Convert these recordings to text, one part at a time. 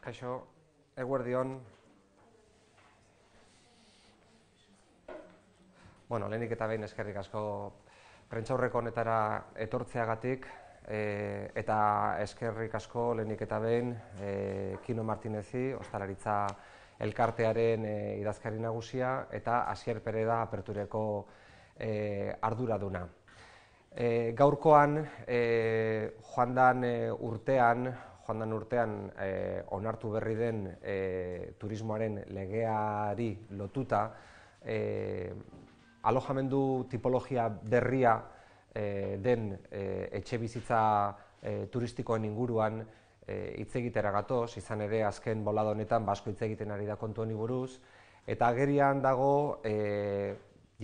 Kaixo Eguerdion Bueno, lehenik eta behin eskerrik asko prentzaurreko honetara etortzeagatik e, eta eskerrik asko lehenik eta behin e, Kino Martinezi, Ostalaritza Elkartearen e, idazkari nagusia eta Asier Pereda apertureko e, arduraduna. E, gaurkoan, e, joan dan eh, urtean, joan urtean e, onartu berri den e, turismoaren legeari lotuta, e, alojamendu tipologia berria e, den e, etxe bizitza turistikoen inguruan e, itzegitera gatoz, izan ere azken bolado honetan basko itzegiten ari da kontu honi buruz, eta agerian dago, e,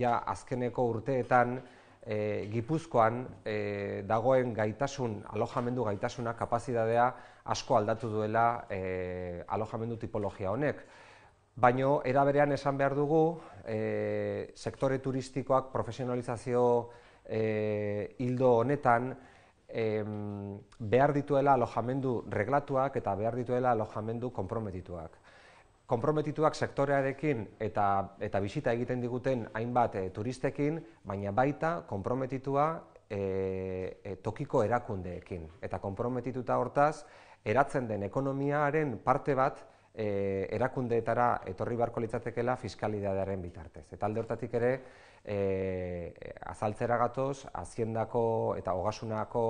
ja azkeneko urteetan, e, Gipuzkoan e, dagoen gaitasun, alojamendu gaitasuna, kapazidadea asko aldatu duela e, alojamendu tipologia honek. Baino eraberean esan behar dugu, e, sektore turistikoak profesionalizazio e, hildo honetan, e, behar dituela alojamendu reglatuak eta behar dituela alojamendu komprometituak konprometituak sektorearekin eta, eta bisita egiten diguten hainbat eh, turistekin, baina baita konprometitua e, tokiko erakundeekin. Eta konprometituta hortaz, eratzen den ekonomiaren parte bat e, erakundeetara etorri barko litzatekela fiskalidadearen bitartez. Eta alde hortatik ere, e, azaltzera gatoz, aziendako eta hogasunako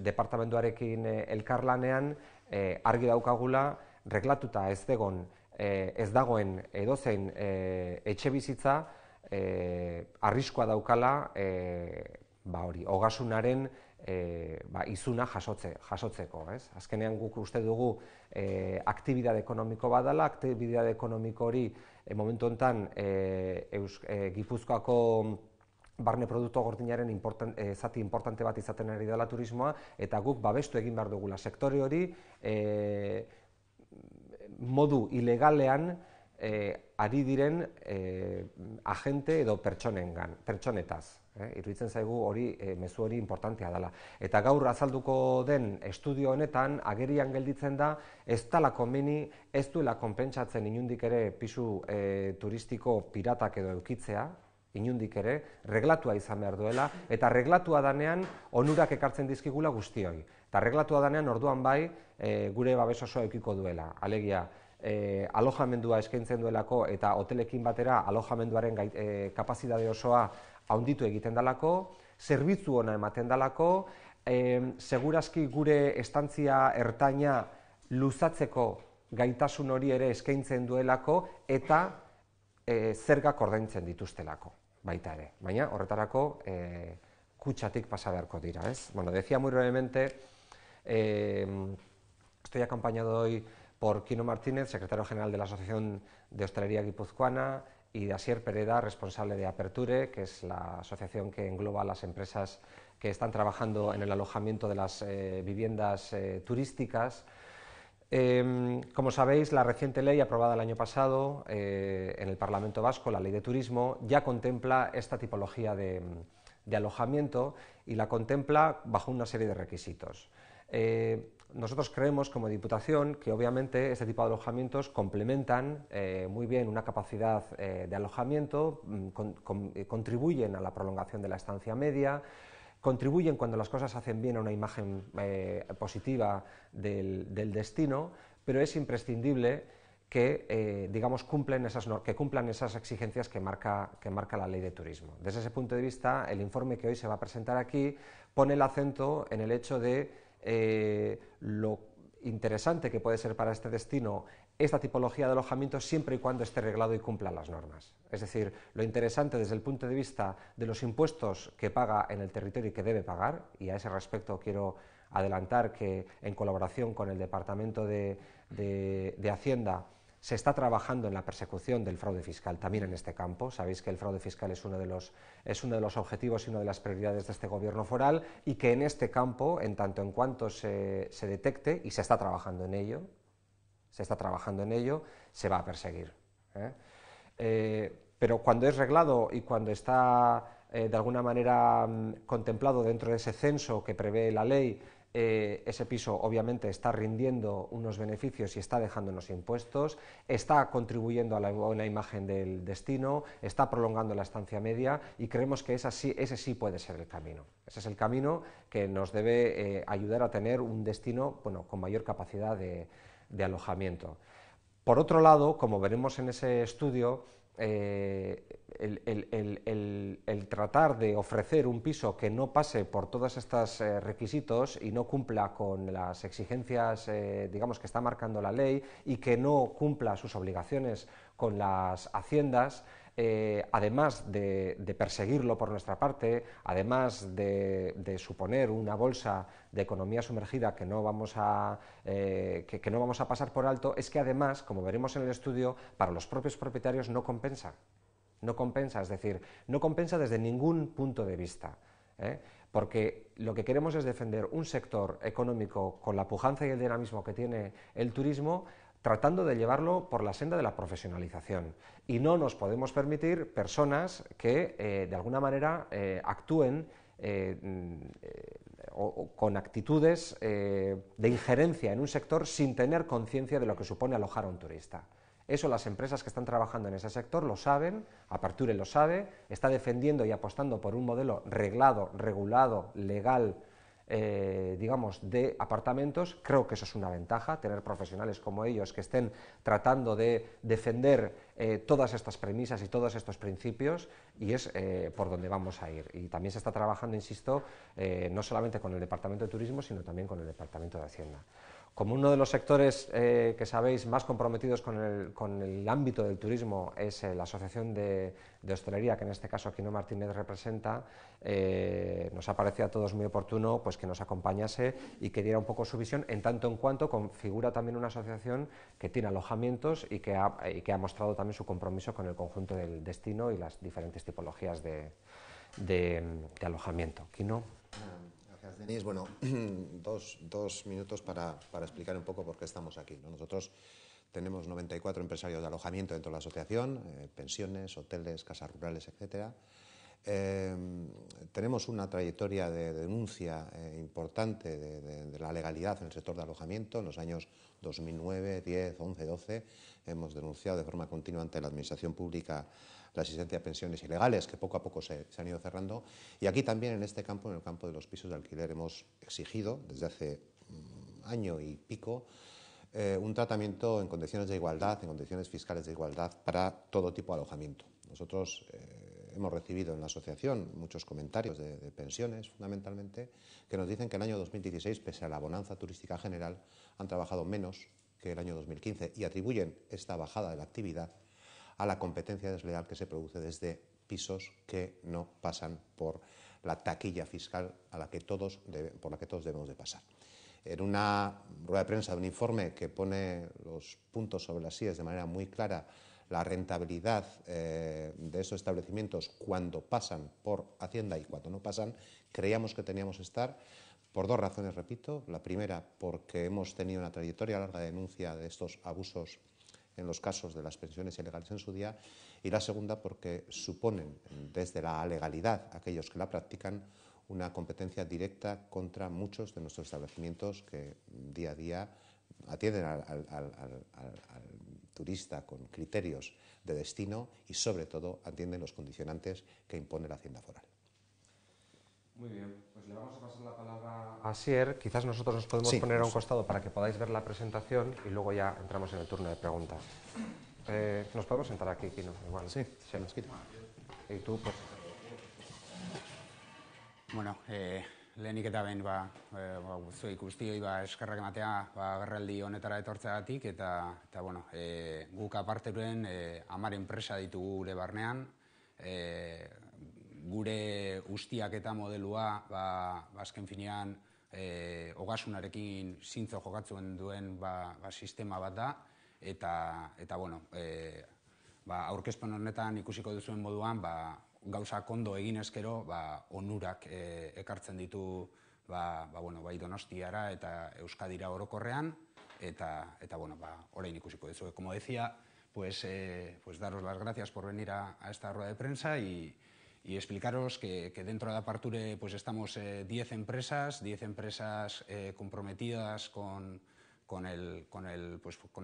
departamentuarekin elkarlanean e, argi daukagula, reglatuta ez degon Eh, ez dagoen edozein eh, etxe bizitza eh, arriskoa daukala hogasunaren ba hori, ogasunaren ba, izuna jasotzeko. Azkenean guk uste dugu e, aktibidade ekonomiko badala, aktibidade ekonomiko hori momentu honetan Gipuzkoako barne produktu gordinaren zati importante bat izaten ari dela turismoa, eta guk babestu egin behar dugula sektore hori, modu ilegalean eh, ari diren eh, agente edo pertsonengan, pertsonetaz. Eh, iruditzen zaigu hori eh, mezu hori importantea dela. Eta gaur azalduko den estudio honetan agerian gelditzen da ez dela konbini, ez duela konpentsatzen inundik ere pisu eh, turistiko piratak edo eukitzea, inundik ere, reglatua izan behar duela, eta reglatua danean onurak ekartzen dizkigula guztioi. Eta reglatua danean orduan bai, e, gure babes oso eukiko duela. Alegia, e, alojamendua eskaintzen duelako eta hotelekin batera alojamenduaren gait, eh, kapazitate osoa haunditu egiten dalako, zerbitzu ona ematen dalako, e, seguraski gure estantzia ertaina luzatzeko gaitasun hori ere eskaintzen duelako eta e, zerga kordaintzen dituztelako baita ere. Baina horretarako e, kutsatik pasa beharko dira, ez? Bueno, decía muy brevemente, eh, Estoy acompañado hoy por Quino Martínez, secretario general de la Asociación de Hostelería Guipuzcoana, y de Asier Pereda, responsable de Aperture, que es la asociación que engloba a las empresas que están trabajando en el alojamiento de las eh, viviendas eh, turísticas. Em, como sabéis, la reciente ley aprobada el año pasado eh, en el Parlamento Vasco, la Ley de Turismo, ya contempla esta tipología de alojamiento y la contempla bajo una serie de requisitos. Eh, nosotros creemos como Diputación que obviamente este tipo de alojamientos complementan eh, muy bien una capacidad eh, de alojamiento, mm, contribuyen a la prolongación de la estancia media, contribuyen cuando las cosas hacen bien a una imagen positiva del, destino, pero es imprescindible que digamos que cumplan esas exigencias que marca la ley de turismo. Desde ese punto de vista, el informe que hoy se va a presentar aquí pone el acento en el hecho de eh, lo interesante que puede ser para este destino esta tipología de alojamiento siempre y cuando esté reglado y cumpla las normas. Es decir, lo interesante desde el punto de vista de los impuestos que paga en el territorio y que debe pagar, y a ese respecto quiero adelantar que en colaboración con el Departamento de Hacienda se está trabajando en la persecución del fraude fiscal también en este campo. Sabéis que el fraude fiscal es uno de los, uno de objetivos y una de las prioridades de este gobierno foral y que en este campo, en tanto en cuanto se, detecte, y se está trabajando en ello, se está trabajando en ello, se va a perseguir. ¿eh? Eh, pero cuando es reglado y cuando está eh, de alguna manera mm, contemplado dentro de ese censo que prevé la ley, eh, ese piso obviamente está rindiendo unos beneficios y está dejando dejándonos impuestos, está contribuyendo a la, imagen del destino, está prolongando la estancia media y creemos que ese sí puede ser el camino. Ese es el camino que nos debe eh, ayudar a tener un destino con mayor capacidad de alojamiento. Por otro lado, como veremos en ese estudio, eh, el, tratar de ofrecer un piso que no pase por todos estos eh, requisitos y no cumpla con las exigencias, eh, digamos, que está marcando la ley y que no cumpla sus obligaciones con las haciendas, eh, además de, perseguirlo por nuestra parte, además de, suponer una bolsa de economía sumergida que no, vamos a, eh, que, no vamos a pasar por alto, es que además, como veremos en el estudio, para los propios propietarios no compensa. No compensa, es decir, no compensa desde ningún punto de vista. ¿eh? porque lo que queremos es defender un sector económico con la pujanza y el dinamismo que tiene el turismo tratando de llevarlo por la senda de la profesionalización. Y no nos podemos permitir personas que, eh, de alguna manera, eh, actúen eh, mm, con actitudes de injerencia en un sector sin tener conciencia de lo que supone alojar a un turista. Eso las empresas que están trabajando en ese sector lo saben, Aperture lo sabe, está defendiendo y apostando por un modelo reglado, regulado, legal, eh, digamos, de apartamentos, creo que eso es una ventaja, tener profesionales como ellos que estén tratando de defender eh, todas estas premisas y todos estos principios, y es eh, por donde vamos a ir. Y también se está trabajando, insisto, no solamente con el Departamento de Turismo, sino también con el Departamento de Hacienda. Como uno de los sectores eh, que sabéis más comprometidos con el, ámbito del turismo es eh, la Asociación de, Hostelería, que en este caso Quino Martínez representa, eh, nos ha parecido a todos muy oportuno pues, que nos acompañase y que diera un poco su visión, en tanto en cuanto configura también una asociación que tiene alojamientos y que ha, mostrado también su compromiso con el conjunto del destino y las diferentes tipologías de, de alojamiento. Quino. Tenéis, bueno, dos, minutos para, explicar un poco por qué estamos aquí. Nosotros tenemos 94 empresarios de alojamiento dentro de la asociación, eh, pensiones, hoteles, casas rurales, etc. Em, tenemos una trayectoria de denuncia eh, importante de, la legalidad en el sector de alojamiento. En los años 2009, 10, 11, 12 hemos denunciado de forma continua ante la Administración Pública la asistencia de pensiones ilegales, que poco a poco se, han ido cerrando. Y aquí también, en este campo, en el campo de los pisos de alquiler, hemos exigido desde hace mm, año y pico eh, un tratamiento en condiciones de igualdad, en condiciones fiscales de igualdad para todo tipo de alojamiento. Nosotros eh, hemos recibido en la asociación muchos comentarios de, de, pensiones, fundamentalmente, que nos dicen que el año 2016, pese a la bonanza turística general, han trabajado menos que el año 2015 y atribuyen esta bajada de la actividad a la competencia desleal que se produce desde pisos que no pasan por la taquilla fiscal a la que todos por la que todos debemos de pasar. En una rueda de prensa de un informe que pone los puntos sobre las sillas de manera muy clara, la rentabilidad eh, de esos establecimientos cuando pasan por Hacienda y cuando no pasan, creíamos que teníamos que estar por dos razones, repito. La primera, porque hemos tenido una trayectoria larga de denuncia de estos abusos en los casos de las pensiones ilegales en su día, y la segunda porque suponen desde la legalidad aquellos que la practican una competencia directa contra muchos de nuestros establecimientos que día a día atienden al, al, turista con criterios de destino y sobre todo atienden los condicionantes que impone la hacienda foral. Muy bien. le vamos a pasar la palabra a Sier, quizás nosotros nos podemos sí, poner a un costado para que podáis ver la presentación y luego ya entramos en el turno de preguntas. Eh, nos podemos sentar aquí, Kino, igual. Sí, se nos quita. Y tú, pues. Bueno, eh, lehenik eta ben, ba, eh, ba, guztu ikustioi, ba, eskerrak matea, ba, garraldi honetara etortza datik, eta, eta, bueno, eh, guk aparteruen, eh, amaren presa ditugu gure barnean, eh, gure ustiak eta modelua, ba, ba, azken finean, e, ogasunarekin zintzo jokatzen duen ba, ba, sistema bat da, eta, eta bueno, e, ba, aurkezpen honetan ikusiko duzuen moduan, ba, gauza kondo egin eskero, ba, onurak e, ekartzen ditu ba, ba, bueno, bai donostiara eta euskadira orokorrean, eta, eta bueno, ba, orain ikusiko duzu. Como decía, pues, eh, pues daros las gracias por venir a, a esta rueda de prensa y, y explicaros que, dentro de Aparture pues estamos 10 eh, empresas, 10 empresas eh, comprometidas pues, con,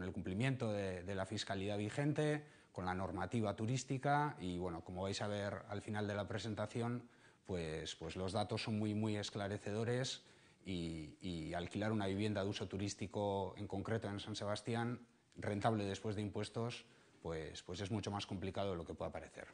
el, cumplimiento de, la fiscalidad vigente, con la normativa turística y bueno, como vais a ver al final de la presentación, pues, pues los datos son muy, muy esclarecedores y, alquilar una vivienda de uso turístico en concreto en San Sebastián, rentable después de impuestos, pues, pues es mucho más complicado de lo que pueda parecer.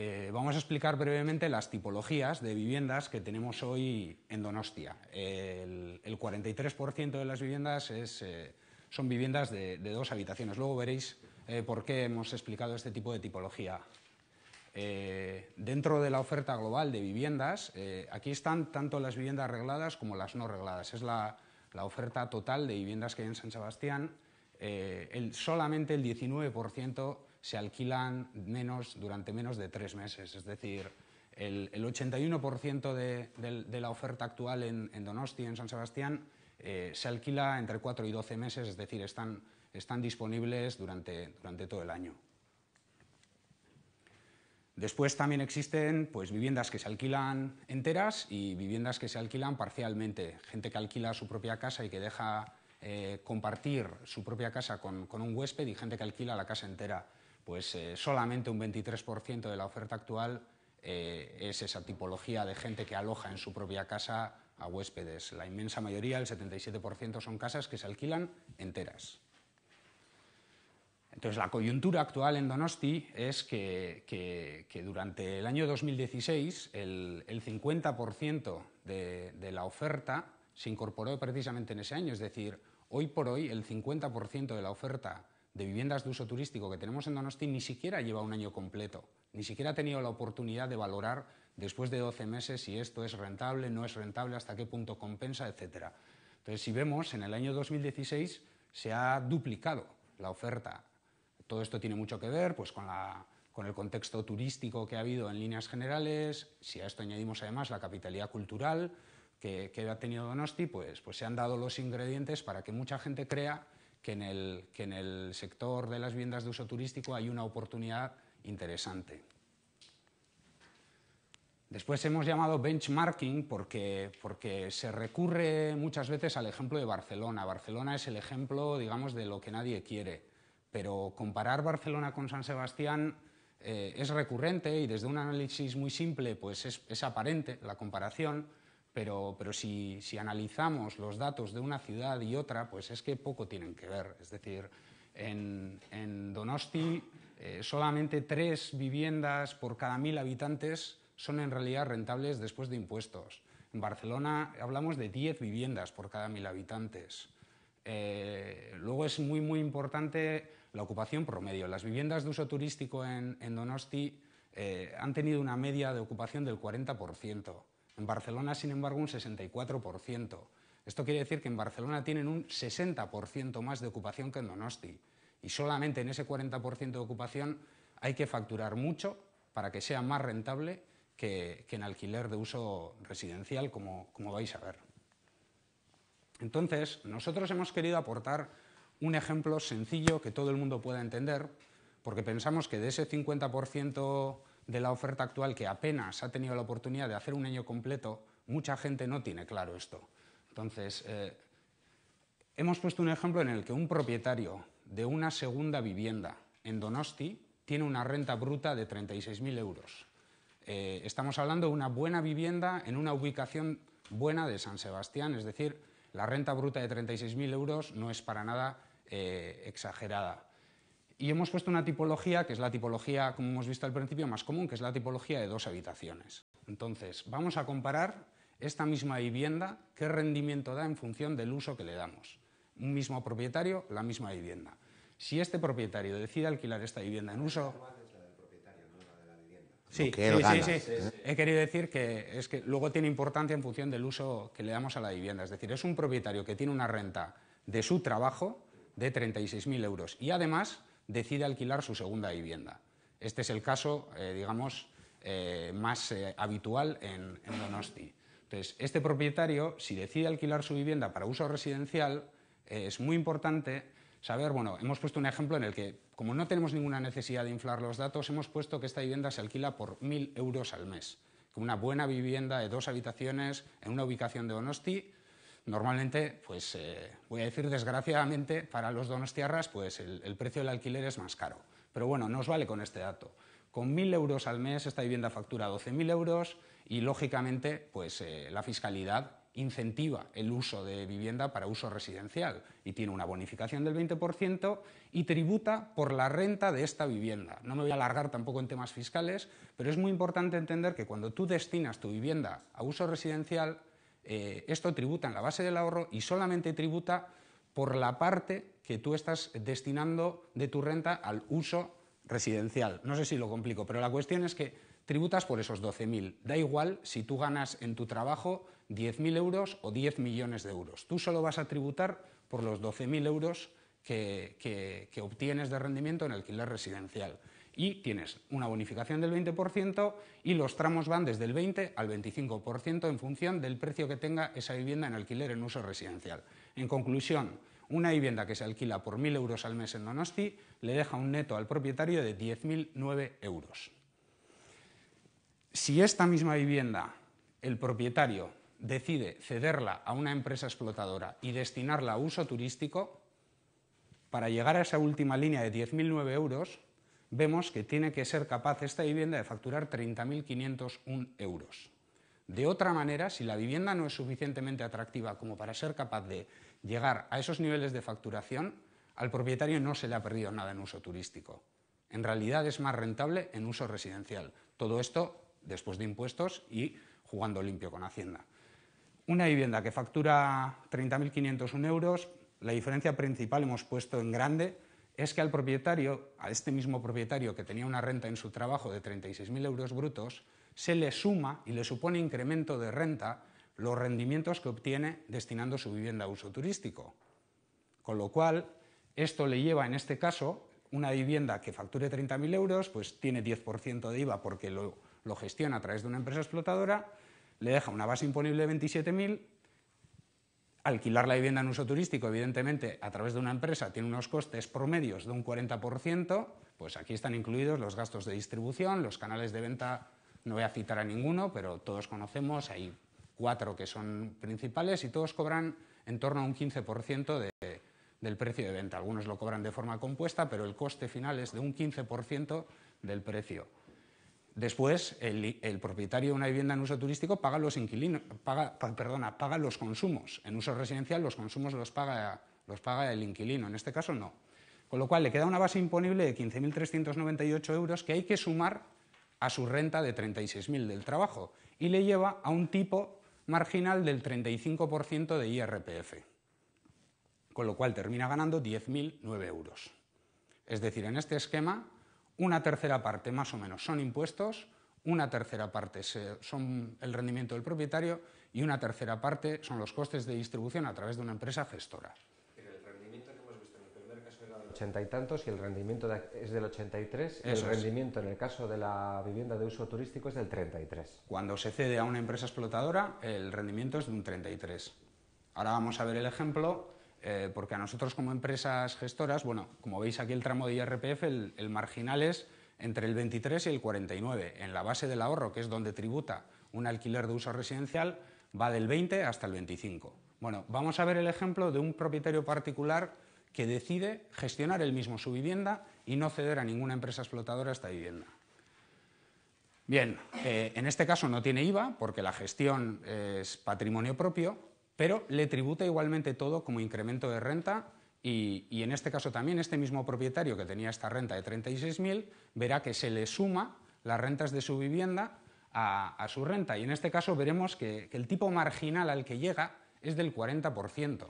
Eh, vamos a explicar brevemente las tipologías de viviendas que tenemos hoy en Donostia. El, 43% de las viviendas eh, son viviendas de, dos habitaciones. Luego veréis eh, por qué hemos explicado este tipo de tipología. dentro de la oferta global de viviendas, aquí están tanto las viviendas regladas como las no regladas. Es la, oferta total de viviendas que hay en San Sebastián. solamente el 19% se alquilan menos durante menos de tres meses. Es decir, el, 81% de, la oferta actual en, en Donosti, en San Sebastián, eh, se alquila entre cuatro y doce meses, es decir, están, disponibles durante, todo el año. Después también existen pues, viviendas que se alquilan enteras y viviendas que se alquilan parcialmente. Gente que alquila su propia casa y que deja eh, compartir su propia casa con, un huésped y gente que alquila la casa entera pues eh, solamente un 23% de la oferta actual eh, es esa tipología de gente que aloja en su propia casa a huéspedes. La inmensa mayoría, el 77%, son casas que se alquilan enteras. Entonces, la coyuntura actual en Donosti es que, durante el año 2016 el, 50% de, de, la oferta se incorporó precisamente en ese año. Es decir, hoy por hoy el 50% de la oferta de viviendas de uso turístico que tenemos en Donosti ni siquiera lleva un año completo, ni siquiera ha tenido la oportunidad de valorar después de 12 meses si esto es rentable, no es rentable, hasta qué punto compensa, etcétera. Entonces, si vemos, en el año 2016 se ha duplicado la oferta. Todo esto tiene mucho que ver pues, con, el contexto turístico que ha habido en líneas generales. Si a esto añadimos además la capitalidad cultural que, que ha tenido Donosti, pues, pues se han dado los ingredientes para que mucha gente crea que en el, que en el sector de las viviendas de uso turístico hay una oportunidad interesante. Después hemos llamado benchmarking porque, porque, se recurre muchas veces al ejemplo de Barcelona. Barcelona es el ejemplo, digamos, de lo que nadie quiere. Pero comparar Barcelona con San Sebastián eh, es recurrente y desde un análisis muy simple pues es, es aparente la comparación, pero, si, analizamos los datos de una ciudad y otra, pues es que poco tienen que ver. Es decir, en, Donosti eh, solamente tres viviendas por cada mil habitantes son en realidad rentables después de impuestos. En Barcelona hablamos de diez viviendas por cada mil habitantes. Eh, luego es muy, muy importante la ocupación promedio. Las viviendas de uso turístico en, Donosti eh, han tenido una media de ocupación del 40%. En Barcelona, sin embargo, un 64%. Esto quiere decir que en Barcelona tienen un 60% más de ocupación que en Donosti. Y solamente en ese 40% de ocupación hay que facturar mucho para que sea más rentable que, en alquiler de uso residencial, como, como vais a ver. Entonces, nosotros hemos querido aportar un ejemplo sencillo que todo el mundo pueda entender, porque pensamos que de ese 50% de la oferta actual que apenas ha tenido la oportunidad de hacer un año completo, mucha gente no tiene claro esto. Entonces, eh, hemos puesto un ejemplo en el que un propietario de una segunda vivienda en Donosti tiene una renta bruta de 36.000 euros. Eh, estamos hablando de una buena vivienda en una ubicación buena de San Sebastián, es decir, la renta bruta de 36.000 euros no es para nada eh, exagerada. Y hemos puesto una tipología, que es la tipología, como hemos visto al principio, más común, que es la tipología de dos habitaciones. Entonces, vamos a comparar esta misma vivienda, qué rendimiento da en función del uso que le damos. Un mismo propietario, la misma vivienda. Si este propietario decide alquilar esta vivienda en uso... Sí, sí, sí, sí, sí. He querido decir que es que luego tiene importancia en función del uso que le damos a la vivienda. Es decir, es un propietario que tiene una renta de su trabajo de 36.000 euros y además decide alquilar su segunda vivienda. Este es el caso, eh, digamos, eh, más eh, habitual en, Donosti. Entonces, este propietario, si decide alquilar su vivienda para uso residencial, es muy importante saber, bueno, hemos puesto un ejemplo en el que, como no tenemos ninguna necesidad de inflar los datos, hemos puesto que esta vivienda se alquila por 1.000 euros al mes. una buena vivienda de dos habitaciones en una ubicación de Donosti Normalmente, pues eh, voy a decir desgraciadamente, para los tierras, pues el, precio del alquiler es más caro. Pero bueno, no nos vale con este dato. Con 1.000 euros al mes esta vivienda factura 12.000 euros y lógicamente pues eh, la fiscalidad incentiva el uso de vivienda para uso residencial y tiene una bonificación del 20% y tributa por la renta de esta vivienda. No me voy a alargar tampoco en temas fiscales, pero es muy importante entender que cuando tú destinas tu vivienda a uso residencial eh, esto tributa en la base del ahorro y solamente tributa por la parte que tú estás destinando de tu renta al uso residencial. No sé si lo complico, pero la cuestión es que tributas por esos 12.000. Da igual si tú ganas en tu trabajo 10.000 euros o 10 millones de euros. Tú solo vas a tributar por los 12.000 euros que, que, obtienes de rendimiento en alquiler residencial y tienes una bonificación del 20% y los tramos van desde el 20 al 25% en función del precio que tenga esa vivienda en alquiler en uso residencial. En conclusión, una vivienda que se alquila por 1.000 euros al mes en Donosti le deja un neto al propietario de 10.009 euros. Si esta misma vivienda el propietario decide cederla a una empresa explotadora y destinarla a uso turístico, para llegar a esa última línea de 10.009 euros vemos que tiene que ser capaz esta vivienda de facturar 30.501 euros. De otra manera, si la vivienda no es suficientemente atractiva como para ser capaz de llegar a esos niveles de facturación, al propietario no se le ha perdido nada en uso turístico. En realidad es más rentable en uso residencial. Todo esto después de impuestos y jugando limpio con Hacienda. Una vivienda que factura 30.501 euros, la diferencia principal hemos puesto en grande es que al propietario, a este mismo propietario que tenía una renta en su trabajo de 36.000 euros brutos, se le suma y le supone incremento de renta los rendimientos que obtiene destinando su vivienda a uso turístico. Con lo cual, esto le lleva, en este caso, una vivienda que facture 30.000 euros, pues tiene 10% de IVA porque lo, gestiona a través de una empresa explotadora, le deja una base imponible de 27.000 alquilar la vivienda en uso turístico, evidentemente, a través de una empresa, tiene unos costes promedios de un 40%, pues aquí están incluidos los gastos de distribución, los canales de venta, no voy a citar a ninguno, pero todos conocemos, hay cuatro que son principales y todos cobran en torno a un 15% del precio de venta. Algunos lo cobran de forma compuesta, pero el coste final es de un 15% del precio. Después, el, propietario de una vivienda en uso turístico paga los, inquilinos, paga, perdona, los consumos. En uso residencial los consumos los paga, los paga el inquilino, en este caso no. Con lo cual le queda una base imponible de 15.398 euros que hay que sumar a su renta de 36.000 del trabajo y le lleva a un tipo marginal del 35% de IRPF, con lo cual termina ganando 10.009 euros. Es decir, en este esquema una tercera parte más o menos son impuestos, una tercera parte son el rendimiento del propietario y una tercera parte son los costes de distribución a través de una empresa gestora. el rendimiento que hemos visto en el primer caso ochenta y tantos y el rendimiento es del 83 el rendimiento en el caso de la vivienda de uso turístico es del 33. Cuando se cede a una empresa explotadora el rendimiento es de un 33. Ahora vamos a ver el ejemplo eh, porque a nosotros como empresas gestoras, bueno, como veis aquí el tramo de IRPF, el, marginal es entre el 23 y el 49. En la base del ahorro, que es donde tributa un alquiler de uso residencial, va del 20 hasta el 25. Bueno, vamos a ver el ejemplo de un propietario particular que decide gestionar él mismo su vivienda y no ceder a ninguna empresa explotadora esta vivienda. Bien, eh, en este caso no tiene IVA porque la gestión es patrimonio propio pero le tributa igualmente todo como incremento de renta y, en este caso también este mismo propietario que tenía esta renta de 36.000 verá que se le suma las rentas de su vivienda a, su renta y en este caso veremos que, el tipo marginal al que llega es del 40%.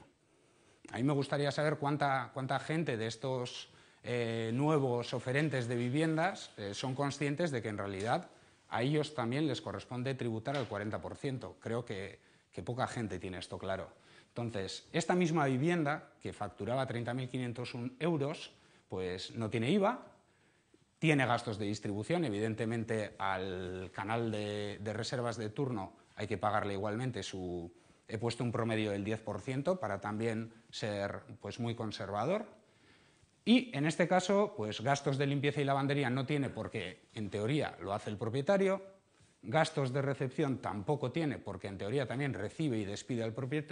A mí me gustaría saber cuánta, cuánta gente de estos eh, nuevos oferentes de viviendas eh, son conscientes de que en realidad a ellos también les corresponde tributar al 40%. Creo que, que poca gente tiene esto claro. Entonces, esta misma vivienda, que facturaba 30.500 euros, pues no tiene IVA, tiene gastos de distribución, evidentemente al canal de, reservas de turno hay que pagarle igualmente su... He puesto un promedio del 10% para también ser pues, muy conservador. Y en este caso, pues gastos de limpieza y lavandería no tiene porque en teoría lo hace el propietario, Gastos de recepción tampoco tiene, porque en teoría también recibe y despide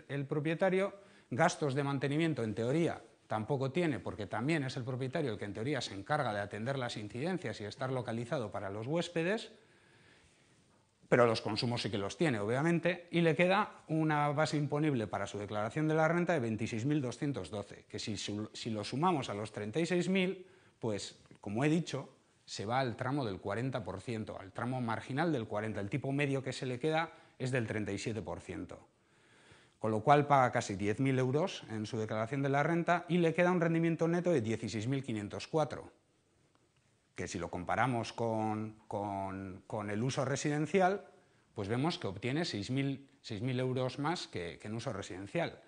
el propietario. Gastos de mantenimiento, en teoría, tampoco tiene, porque también es el propietario el que en teoría se encarga de atender las incidencias y estar localizado para los huéspedes. Pero los consumos sí que los tiene, obviamente, y le queda una base imponible para su declaración de la renta de 26.212, que si, si lo sumamos a los 36.000, pues, como he dicho, se va al tramo del 40%, al tramo marginal del 40%, el tipo medio que se le queda es del 37%, con lo cual paga casi 10.000 euros en su declaración de la renta y le queda un rendimiento neto de 16.504, que si lo comparamos con, el uso residencial, pues vemos que obtiene 6.000 euros más que en uso residencial.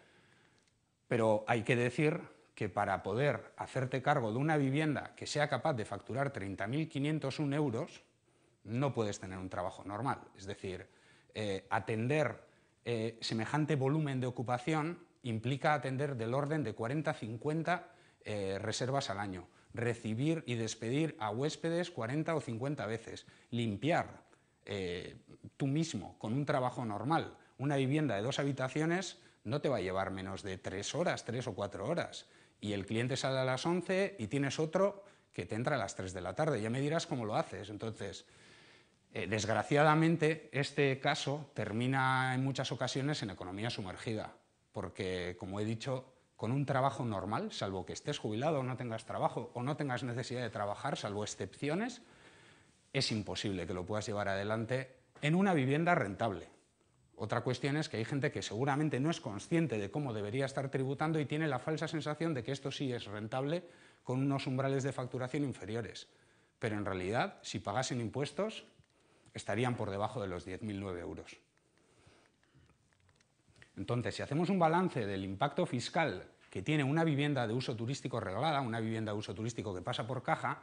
Pero hay que decir que para poder hacerte cargo de una vivienda que sea capaz de facturar 30.501 euros, no puedes tener un trabajo normal. Es decir, eh, atender eh, semejante volumen de ocupación implica atender del orden de 40-50 eh, reservas al año, recibir y despedir a huéspedes 40 o 50 veces, limpiar tú mismo con un trabajo normal una vivienda de dos habitaciones no te va a llevar menos de tres horas, tres o cuatro horas y el cliente sale a las 11 y tienes otro que te entra a las 3 de la tarde. Ya me dirás cómo lo haces. Entonces, eh, desgraciadamente, este caso termina en muchas ocasiones en economía sumergida, porque, como he dicho, con un trabajo normal, salvo que estés jubilado o no tengas trabajo o no tengas necesidad de trabajar, salvo excepciones, es imposible que lo puedas llevar adelante en una vivienda rentable. Otra cuestión es que hay gente que seguramente no es consciente de cómo debería estar tributando y tiene la falsa sensación de que esto sí es rentable con unos umbrales de facturación inferiores. Pero en realidad, si pagasen impuestos, estarían por debajo de los 10.009 euros. Entonces, si hacemos un balance del impacto fiscal que tiene una vivienda de uso turístico reglada, una vivienda de uso turístico que pasa por caja,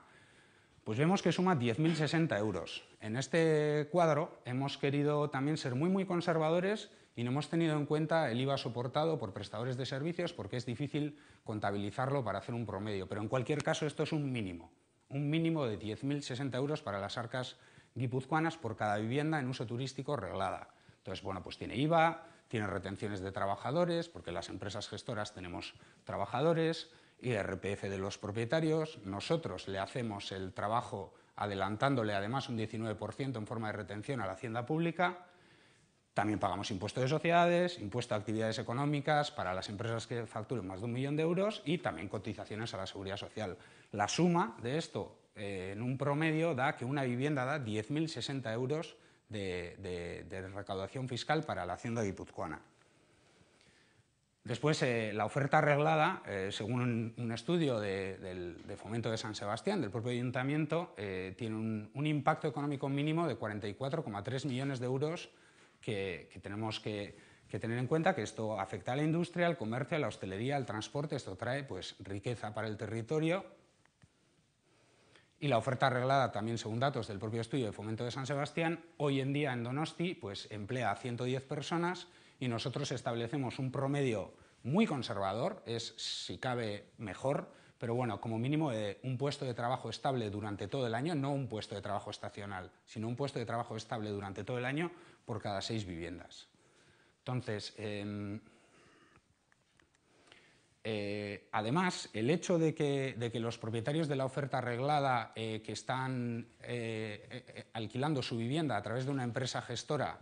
pues vemos que suma 10.060 euros. En este cuadro hemos querido también ser muy muy conservadores y no hemos tenido en cuenta el IVA soportado por prestadores de servicios porque es difícil contabilizarlo para hacer un promedio. Pero en cualquier caso esto es un mínimo, un mínimo de 10.060 euros para las arcas guipuzcoanas por cada vivienda en uso turístico reglada. Entonces, bueno, pues tiene IVA, tiene retenciones de trabajadores, porque las empresas gestoras tenemos trabajadores, y RPF de los propietarios. Nosotros le hacemos el trabajo adelantándole además un 19% en forma de retención a la hacienda pública. También pagamos impuestos de sociedades, impuesto a actividades económicas para las empresas que facturen más de un millón de euros y también cotizaciones a la seguridad social. La suma de esto eh, en un promedio da que una vivienda da 10.060 euros de, de recaudación fiscal para la hacienda guipuzcoana. Después, eh, la oferta arreglada, eh, según un, estudio de, Fomento de San Sebastián, del propio ayuntamiento, eh, tiene un, impacto económico mínimo de 44,3 millones de euros que, tenemos que, tener en cuenta, que esto afecta a la industria, al comercio, a la hostelería, al transporte, esto trae pues, riqueza para el territorio. Y la oferta arreglada, también según datos del propio estudio de Fomento de San Sebastián, hoy en día en Donosti pues, emplea a 110 personas y nosotros establecemos un promedio muy conservador, es si cabe mejor, pero bueno, como mínimo eh, un puesto de trabajo estable durante todo el año, no un puesto de trabajo estacional, sino un puesto de trabajo estable durante todo el año por cada seis viviendas. Entonces, em, eh, además, el hecho de que, los propietarios de la oferta arreglada eh, que están alquilando su vivienda a través de una empresa gestora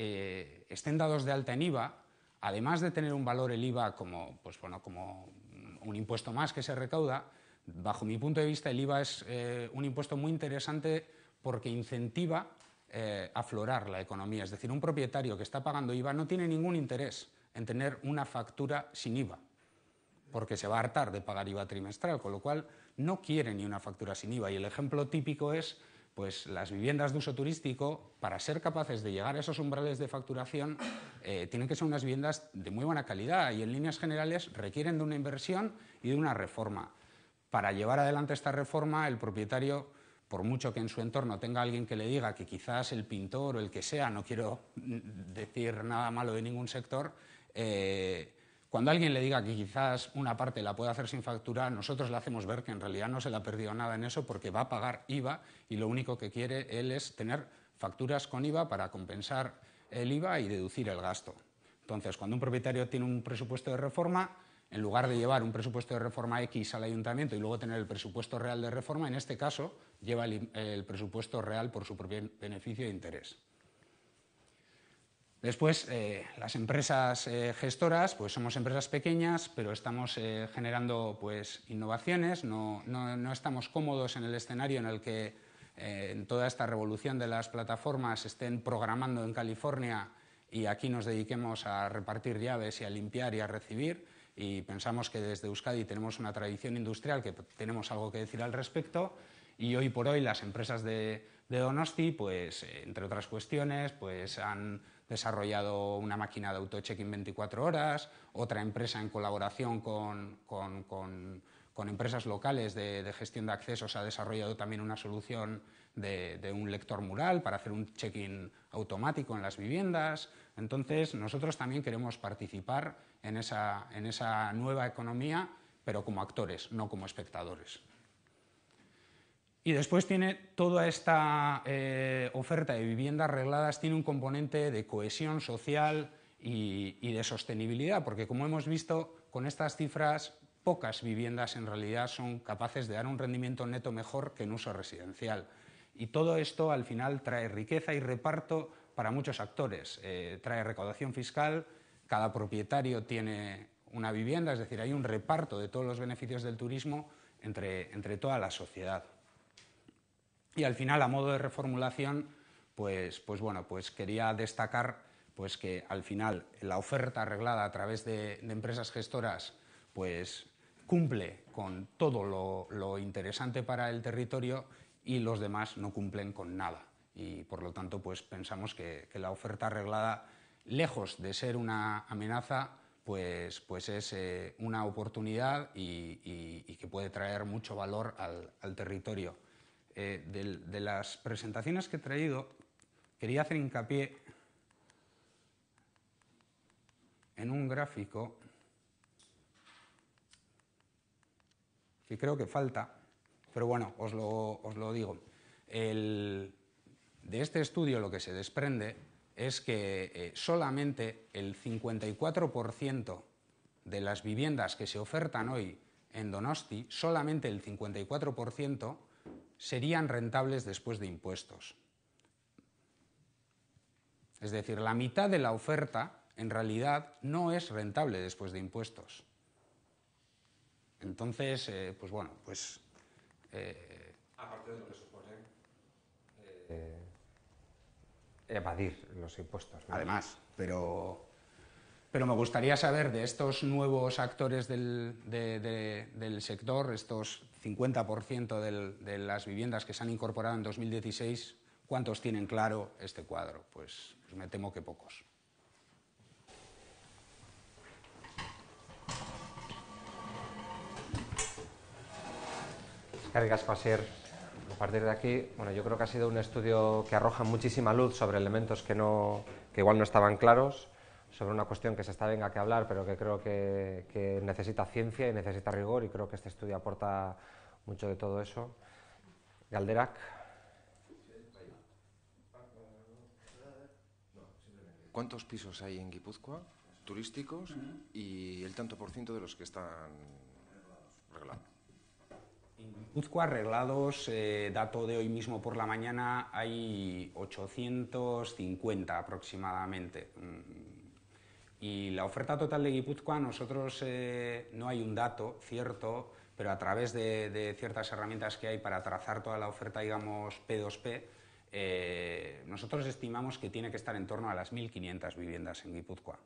eh, estén dados de alta en IVA, además de tener un valor el IVA como, pues, bueno, como un impuesto más que se recauda, bajo mi punto de vista el IVA es eh, un impuesto muy interesante porque incentiva eh, aflorar la economía. Es decir, un propietario que está pagando IVA no tiene ningún interés en tener una factura sin IVA, porque se va a hartar de pagar IVA trimestral, con lo cual no quiere ni una factura sin IVA. Y el ejemplo típico es pues las viviendas de uso turístico, para ser capaces de llegar a esos umbrales de facturación, eh, tienen que ser unas viviendas de muy buena calidad y en líneas generales requieren de una inversión y de una reforma. Para llevar adelante esta reforma, el propietario, por mucho que en su entorno tenga alguien que le diga que quizás el pintor o el que sea, no quiero mm, decir nada malo de ningún sector, eh, cuando alguien le diga que quizás una parte la puede hacer sin factura, nosotros le hacemos ver que en realidad no se le ha perdido nada en eso porque va a pagar IVA y lo único que quiere él es tener facturas con IVA para compensar el IVA y deducir el gasto. Entonces, cuando un propietario tiene un presupuesto de reforma, en lugar de llevar un presupuesto de reforma X al ayuntamiento y luego tener el presupuesto real de reforma, en este caso lleva el, el presupuesto real por su propio beneficio e interés. Después, eh, las empresas eh, gestoras, pues somos empresas pequeñas, pero estamos eh, generando pues, innovaciones, no, no, no, estamos cómodos en el escenario en el que en toda esta revolución de las plataformas estén programando en California y aquí nos dediquemos a repartir llaves y a limpiar y a recibir. Y pensamos que desde Euskadi tenemos una tradición industrial que tenemos algo que decir al respecto. Y hoy por hoy las empresas de, de Donosti, pues, entre otras cuestiones, pues han desarrollado una máquina de auto 24 horas, otra empresa en colaboración con, empresas locales de, gestión de accesos ha desarrollado también una solución de, un lector mural para hacer un check-in automático en las viviendas. Entonces, nosotros también queremos participar en esa, en esa nueva economía, pero como actores, no como espectadores. Y después tiene toda esta eh, la oferta de viviendas arregladas tiene un componente de cohesión social y, de sostenibilidad, porque como hemos visto con estas cifras, pocas viviendas en realidad son capaces de dar un rendimiento neto mejor que en uso residencial. Y todo esto al final trae riqueza y reparto para muchos actores. Eh, trae recaudación fiscal, cada propietario tiene una vivienda, es decir, hay un reparto de todos los beneficios del turismo entre toda la sociedad. Y al final, a modo de reformulación, pues, pues, bueno, pues quería destacar pues que al final la oferta arreglada a través de, empresas gestoras pues cumple con todo lo, interesante para el territorio y los demás no cumplen con nada. Y por lo tanto, pues pensamos que, la oferta arreglada, lejos de ser una amenaza, pues, pues es eh, una oportunidad y, que puede traer mucho valor al territorio. Eh, de, las presentaciones que he traído, quería hacer hincapié en un gráfico que creo que falta, pero bueno, os lo, digo. de este estudio lo que se desprende es que eh, solamente el 54% de las viviendas que se ofertan hoy en Donosti, solamente el 54% serían rentables después de impuestos. Es decir, la mitad de la oferta en realidad no es rentable después de impuestos. Entonces, eh, pues bueno, pues... Eh, Aparte de lo que suponen eh, evadir los impuestos. Además, pero, pero me gustaría saber de estos nuevos actores del, del sector, estos 50% de las viviendas que se han incorporado en 2016, ¿cuántos tienen claro este cuadro? Pues, me temo que pocos. Cargas para ser a partir de aquí, bueno, yo creo que ha sido un estudio que arroja muchísima luz sobre elementos que, no, que igual no estaban claros sobre una cuestión que se está venga que hablar, pero que creo que, necesita ciencia y necesita rigor, y creo que este estudio aporta mucho de todo eso. Galderac. ¿Cuántos pisos hay en Guipúzcoa turísticos y el tanto por ciento de los que están reglados? En Guipúzcoa arreglados, eh, dato de hoy mismo por la mañana, hay 850 aproximadamente. Mm, y la oferta total de Guipúzcoa, nosotros eh, no hay un dato cierto, pero a través de, ciertas herramientas que hay para trazar toda la oferta, digamos, P2P, eh, nosotros estimamos que tiene que estar en torno a las 1.500 viviendas en Guipúzcoa.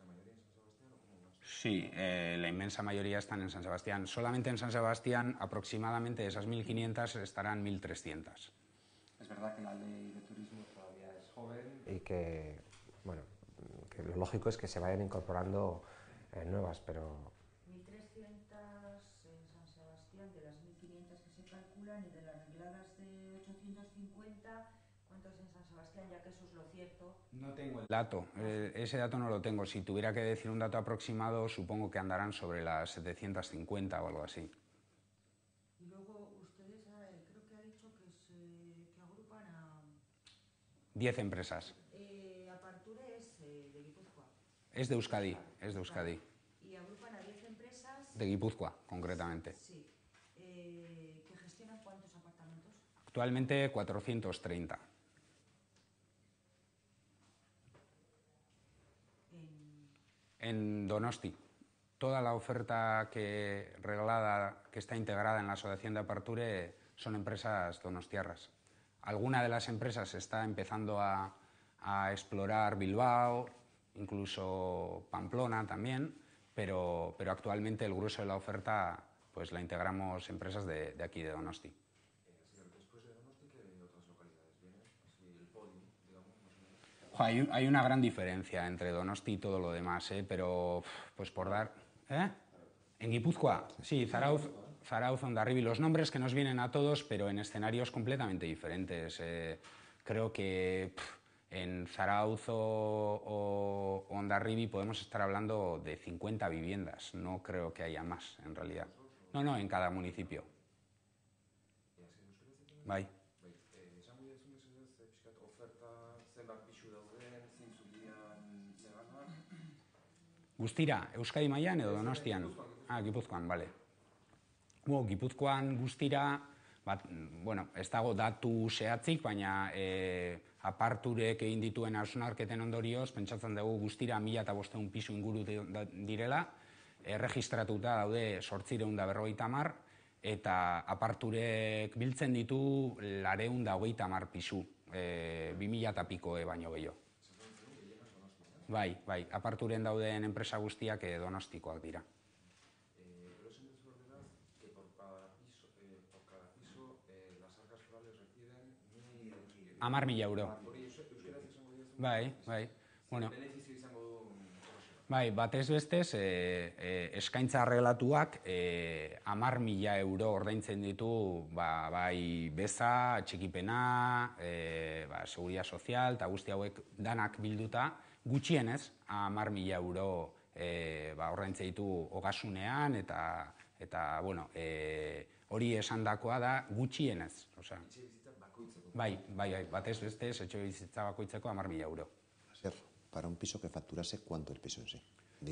¿La mayoría en San Sebastián Sí, eh, la inmensa mayoría están en San Sebastián. Solamente en San Sebastián, aproximadamente de esas 1.500 estarán 1.300. Es verdad que la ley de turismo todavía es joven. Y que lo lógico es que se vayan incorporando eh, nuevas, pero... 1.300 en San Sebastián, de las 1.500 que se calculan y de las regladas de 850, ¿cuántas en San Sebastián, ya que eso es lo cierto? No tengo el dato, eh, ese dato no lo tengo. Si tuviera que decir un dato aproximado, supongo que andarán sobre las 750 o algo así. Y luego ustedes, eh, creo que ha dicho que, se, que agrupan a... 10 empresas. Es de Euskadi, es de Euskadi. ¿Y agrupan a 10 empresas? De Guipúzcoa, concretamente. Sí. Eh, ¿Que gestionan cuántos apartamentos? Actualmente 430. En, en Donosti. Toda la oferta que que está integrada en la Asociación de Aparture, son empresas donostiarras. Alguna de las empresas está empezando a explorar Bilbao, incluso Pamplona también, pero, pero actualmente el grueso de la oferta pues la integramos empresas de, aquí, de Donosti. Hay, una gran diferencia entre Donosti y todo lo demás, ¿eh? pero pues por dar... ¿Eh? En Guipúzcoa, sí, Zarauz, ¿eh? Zarauz, los nombres que nos vienen a todos, pero en escenarios completamente diferentes. Eh, creo que... En Zarauz o Ondarribi podemos estar hablando de 50 viviendas, no creo que haya más en realidad. No, no, en cada municipio. Bai. Guztira, Euskadi maian edo Donostian? Ah, Gipuzkoan, bale. Bo, Gipuzkoan guztira, bat, bueno, ez dago datu zehatzik, baina e, aparturek egin dituen hausnarketen ondorioz, pentsatzen dugu guztira mila eta bosteun pisu inguru direla, erregistratuta daude sortzireun da mar, eta aparturek biltzen ditu lareun da hogeita mar pisu, e, bi mila eta piko e, baino gehiago. Bai, bai, aparturen dauden enpresa guztiak e, donostikoak dira. Amar mila euro. Ah, bai, bai. Bueno. Bai, batez bestez, e, e, eskaintza arreglatuak e, eh, amar mila euro ordaintzen ditu ba, bai beza, txikipena, e, ba, seguria sozial, eta guzti hauek danak bilduta, gutxienez, amar mila euro e, ba, ordaintzen ditu ogasunean, eta, eta bueno, e, hori esandakoa da gutxienez. Osa, Bai, bai, bai, batez euro. para un piso que facturase cuánto el piso en sí.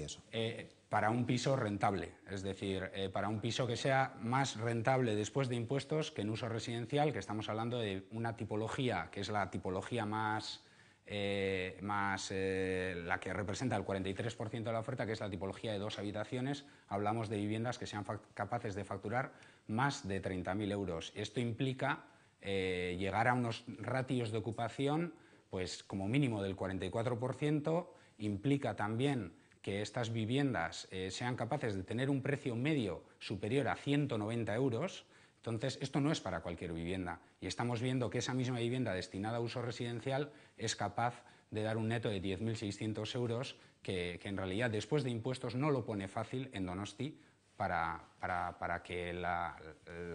eso. Eh, para un piso rentable, es decir, eh, para un piso que sea más rentable después de impuestos que en uso residencial, que estamos hablando de una tipología que es la tipología más, eh, más la que representa el 43% de la oferta, que es la tipología de dos habitaciones, hablamos de viviendas que sean capaces de facturar más de 30.000 euros. Esto implica eh, llegar a unos ratios de ocupación pues como mínimo del 44%, implica también que estas viviendas eh, sean capaces de tener un precio medio superior a 190 euros, entonces, esto no es para cualquier vivienda y estamos viendo que esa misma vivienda destinada a uso residencial es capaz de dar un neto de 10.600 euros, que, en realidad después de impuestos no lo pone fácil en Donosti para, que la,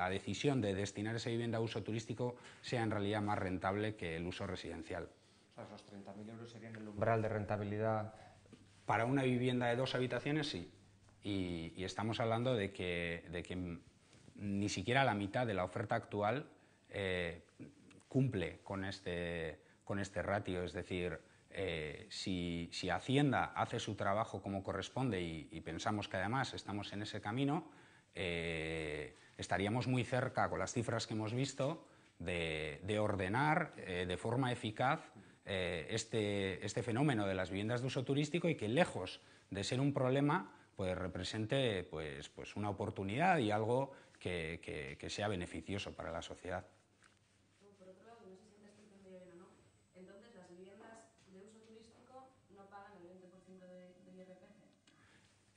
decisión de destinar esa vivienda a uso turístico sea en realidad más rentable que el uso residencial. 30.000 euros serían el umbral de rentabilidad. Para una vivienda de dos habitaciones, sí. Y, estamos hablando de que, ni siquiera la mitad de la oferta actual eh, cumple con este, con este ratio. Es decir, eh, si, Hacienda hace su trabajo como corresponde y, pensamos que además estamos en ese camino, eh, estaríamos muy cerca con las cifras que hemos visto de, ordenar eh, de forma eficaz este, este, fenómeno de las viviendas de uso turístico y que lejos de ser un problema, pues represente pues, pues una oportunidad y algo que sea beneficioso para la sociedad.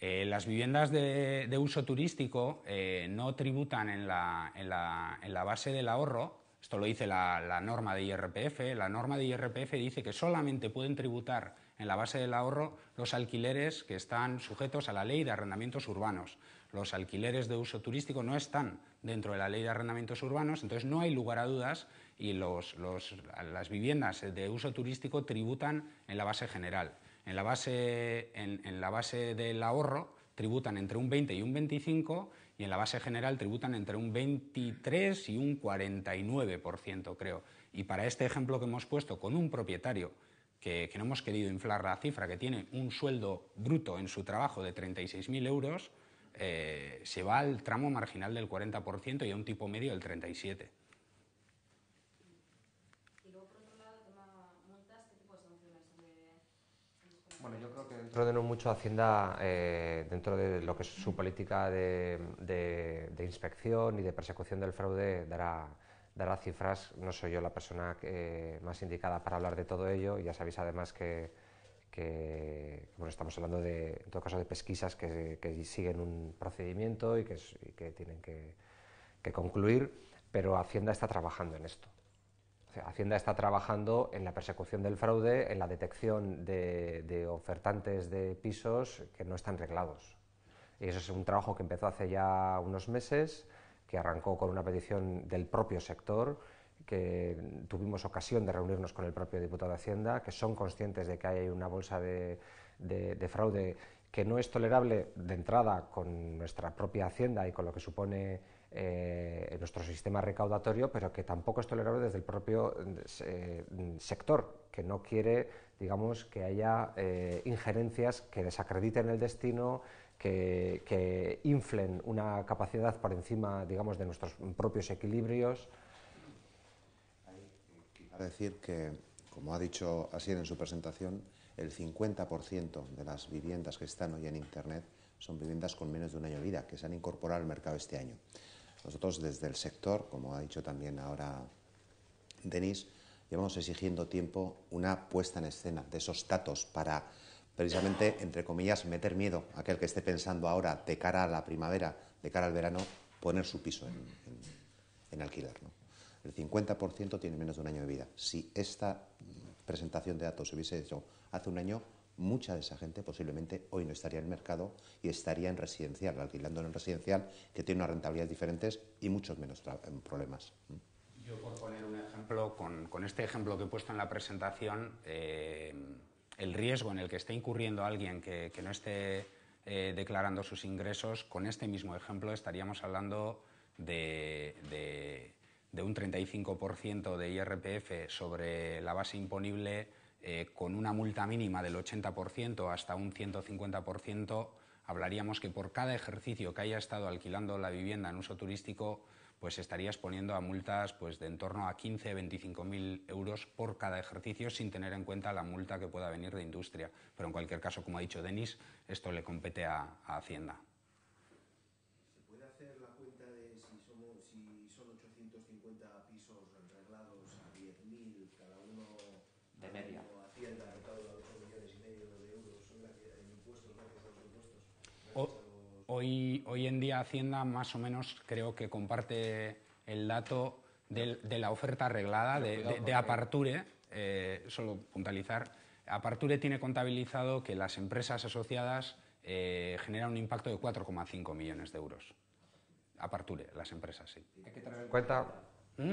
Eh, las viviendas de, uso turístico eh, no tributan en la, base del ahorro, esto lo dice la, norma de IRPF, la norma de IRPF dice que solamente pueden tributar en la base del ahorro los alquileres que están sujetos a la ley de arrendamientos urbanos. Los alquileres de uso turístico no están dentro de la ley de arrendamientos urbanos, entonces no hay lugar a dudas y las viviendas de uso turístico tributan en la base general. En la base, en, la base del ahorro tributan entre un 20 y un 25 y en la base general tributan entre un 23 y un 49%, creo. Y para este ejemplo que hemos puesto con un propietario, que, no hemos querido inflar la cifra, que tiene un sueldo bruto en su trabajo de 36.000 euros, eh, se va al tramo marginal del 40% y a un tipo medio del 37%. Bueno, yo creo que dentro de no mucho Hacienda, eh, dentro de lo que es su política de, inspección y de persecución del fraude, dará, cifras. No soy yo la persona eh, más indicada para hablar de todo ello. Ya sabéis además que, estamos hablando de, en todo caso de pesquisas que, siguen un procedimiento y que, tienen que concluir, pero Hacienda está trabajando en esto. Hacienda está trabajando en la persecución del fraude, en la detección de, ofertantes de pisos que no están reglados. Y eso es un trabajo que empezó hace ya unos meses, que arrancó con una petición del propio sector, que tuvimos ocasión de reunirnos con el propio diputado de Hacienda, que son conscientes de que hay una bolsa de fraude que no es tolerable de entrada con nuestra propia Hacienda y con lo que supone eh, nuestro sistema recaudatorio, pero que tampoco es tolerable desde el propio eh, sector, que no quiere, digamos, que haya eh, injerencias que desacrediten el destino, que, inflen una capacidad por encima, digamos, de nuestros propios equilibrios. Quiero decir que, como ha dicho así en su presentación, el 50% de las viviendas que están hoy en Internet son viviendas con menos de un año de vida, que se han incorporado al mercado este año. Nosotros desde el sector, como ha dicho también ahora Denis, llevamos exigiendo tiempo una puesta en escena de esos datos para precisamente, entre comillas, meter miedo a aquel que esté pensando ahora de cara a la primavera, de cara al verano, poner su piso en, alquiler. El 50% tiene menos de un año de vida. Si esta presentación de datos se hubiese hecho hace un año, mucha de esa gente posiblemente hoy no estaría en el mercado y estaría en residencial, alquilándolo en residencial, que tiene unas rentabilidades diferentes y muchos menos problemas. ¿Mm? Yo, por poner un ejemplo, con, este ejemplo que he puesto en la presentación, eh, el riesgo en el que está incurriendo alguien que, no esté eh, declarando sus ingresos, con este mismo ejemplo estaríamos hablando de, de un 35% de IRPF sobre la base imponible eh, con una multa mínima del 80% hasta un 150%, hablaríamos que por cada ejercicio que haya estado alquilando la vivienda en uso turístico, pues estarías poniendo a multas pues, de en torno a 15 25000 mil euros por cada ejercicio, sin tener en cuenta la multa que pueda venir de industria. Pero en cualquier caso, como ha dicho Denis, esto le compete a Hacienda. Hoy, en día Hacienda más o menos creo que comparte el dato de, la oferta arreglada de, Aparture, eh, solo puntualizar, Aparture tiene contabilizado que las empresas asociadas eh, generan un impacto de 4,5 millones de euros. Aparture, las empresas, sí. Hay que tener en cuenta... ¿Mm?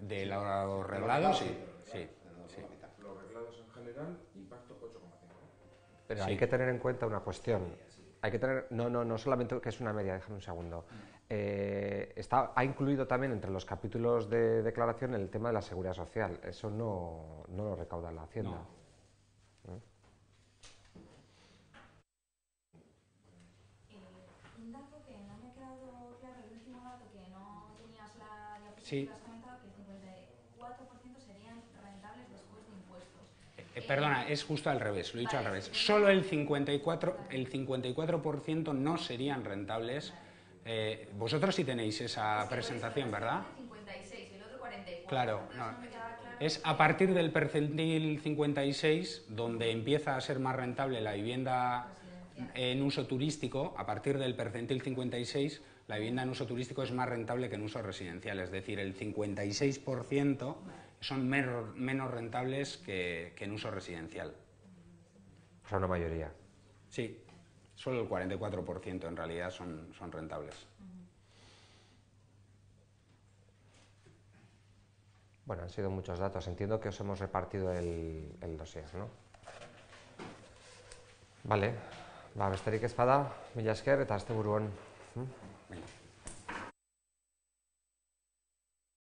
¿De los arreglado? Sí, sí. sí. Los reglados en general pero hay que tener en cuenta una cuestión. Hay que tener, no, no, no solamente que es una media, déjame un segundo. Eh, está, ha incluido también entre los capítulos de declaración el tema de la seguridad social. Eso no, no lo recauda la Hacienda. No. Sí. Eh, perdona, es justo al revés, lo he dicho al revés. Solo el 54%, el 54 no serían rentables. Eh, vosotros sí tenéis esa presentación, ¿verdad? El 56, el otro 44. Claro, no. Es a partir del percentil 56 donde empieza a ser más rentable la vivienda en uso turístico, a partir del percentil 56, la vivienda en uso turístico es más rentable que en uso residencial, es decir, el 56% son menos, rentables que, en uso residencial. O sea, una mayoría. Sí, solo el 44% en realidad son, son rentables. Bueno, han sido muchos datos. Entiendo que os hemos repartido el, dosier, dossier, ¿no? Vale, Va, besterik Espada, Villasquer, mila esker eta